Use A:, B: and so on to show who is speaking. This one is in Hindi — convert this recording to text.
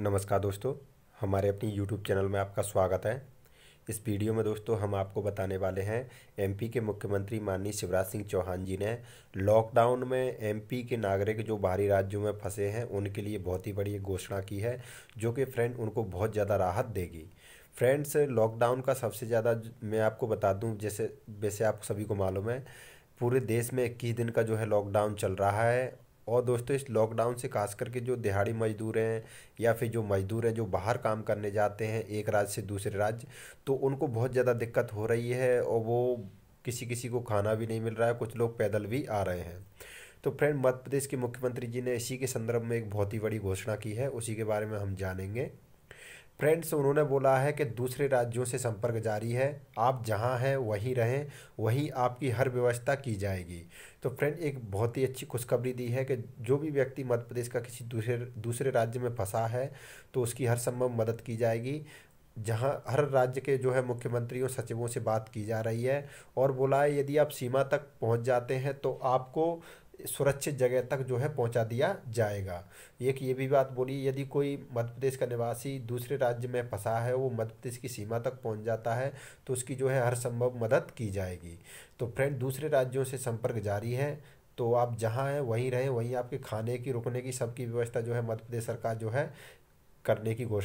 A: नमस्कार दोस्तों हमारे अपनी YouTube चैनल में आपका स्वागत है इस वीडियो में दोस्तों हम आपको बताने वाले हैं एमपी के मुख्यमंत्री माननीय शिवराज सिंह चौहान जी ने लॉकडाउन में एमपी के नागरिक जो बाहरी राज्यों में फंसे हैं उनके लिए बहुत ही बड़ी घोषणा की है जो कि फ्रेंड उनको बहुत ज़्यादा राहत देगी फ्रेंड्स लॉकडाउन का सबसे ज़्यादा मैं आपको बता दूँ जैसे वैसे आप सभी को मालूम है पूरे देश में इक्कीस दिन का जो है लॉकडाउन चल रहा है और दोस्तों इस लॉकडाउन से खास करके जो दिहाड़ी मजदूर हैं या फिर जो मजदूर हैं जो बाहर काम करने जाते हैं एक राज्य से दूसरे राज्य तो उनको बहुत ज़्यादा दिक्कत हो रही है और वो किसी किसी को खाना भी नहीं मिल रहा है कुछ लोग पैदल भी आ रहे हैं तो फ्रेंड मध्य प्रदेश के मुख्यमंत्री जी ने इसी के संदर्भ में एक बहुत ही बड़ी घोषणा की है उसी के बारे में हम जानेंगे फ्रेंड्स उन्होंने बोला है कि दूसरे राज्यों से संपर्क जारी है आप जहां हैं वहीं रहें वहीं आपकी हर व्यवस्था की जाएगी तो फ्रेंड एक बहुत ही अच्छी खुशखबरी दी है कि जो भी व्यक्ति मध्य प्रदेश का किसी दूसरे दूसरे राज्य में फंसा है तो उसकी हर संभव मदद की जाएगी जहां हर राज्य के जो है मुख्यमंत्रियों सचिवों से बात की जा रही है और बोला है यदि आप सीमा तक पहुँच जाते हैं तो आपको सुरक्षित जगह तक जो है पहुंचा दिया जाएगा एक ये भी बात बोली यदि कोई मध्य प्रदेश का निवासी दूसरे राज्य में फंसा है वो मध्य प्रदेश की सीमा तक पहुंच जाता है तो उसकी जो है हर संभव मदद की जाएगी तो फ्रेंड दूसरे राज्यों से संपर्क जारी है तो आप जहाँ हैं वहीं रहें वहीं आपके खाने की रुकने की सबकी व्यवस्था जो है मध्य प्रदेश सरकार जो है करने की घोषणा